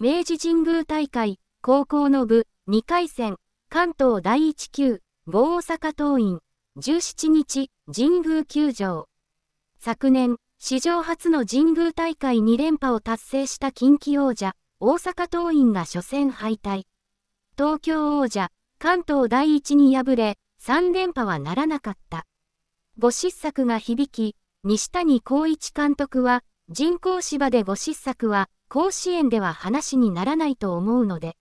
明治神宮大会、高校の部、2回戦、関東第一級、某大阪桐蔭、17日、神宮球場。昨年、史上初の神宮大会2連覇を達成した近畿王者、大阪桐蔭が初戦敗退。東京王者、関東第一に敗れ、3連覇はならなかった。ご失策が響き、西谷光一監督は、人工芝でご失策は、甲子園では話にならないと思うので、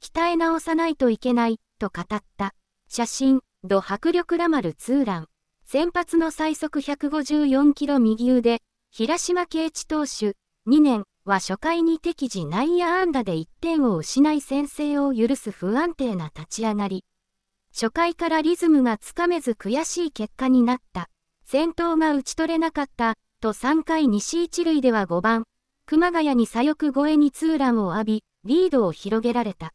鍛え直さないといけない、と語った。写真、ド迫力ラマルツーラン。先発の最速154キロ右腕、平島圭一投手、2年は初回に適時内野安打で1点を失い先制を許す不安定な立ち上がり。初回からリズムがつかめず悔しい結果になった。先頭が打ち取れなかった、と3回西一塁では5番、熊谷に左翼越えにツーランを浴び、リードを広げられた。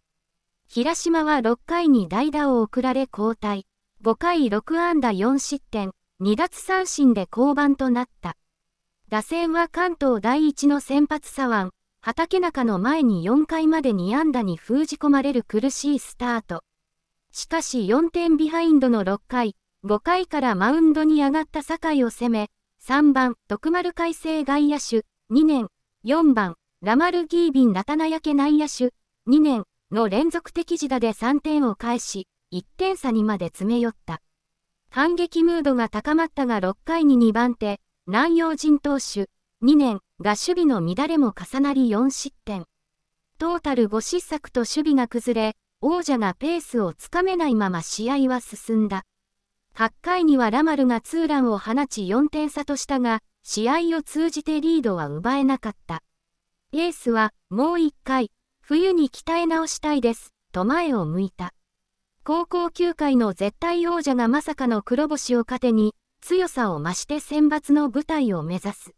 平島は6回に代打を送られ交代。5回6安打4失点、2奪三振で降板となった。打線は関東第一の先発左腕、畑中の前に4回まで2安打に封じ込まれる苦しいスタート。しかし4点ビハインドの6回、5回からマウンドに上がった酒井を攻め、3番、徳丸海星外野手、2年、4番、ラマルギービン・ラタナヤケ内野手、2年の連続的自打で3点を返し、1点差にまで詰め寄った。反撃ムードが高まったが6回に2番手、南洋人投手、2年が守備の乱れも重なり4失点。トータル5失策と守備が崩れ、王者がペースをつかめないまま試合は進んだ。8回にはラマルがツーランを放ち4点差としたが、試合を通じてリードは奪えなかった。エースは、もう一回、冬に鍛え直したいです、と前を向いた。高校球界の絶対王者がまさかの黒星を糧に、強さを増して選抜の舞台を目指す。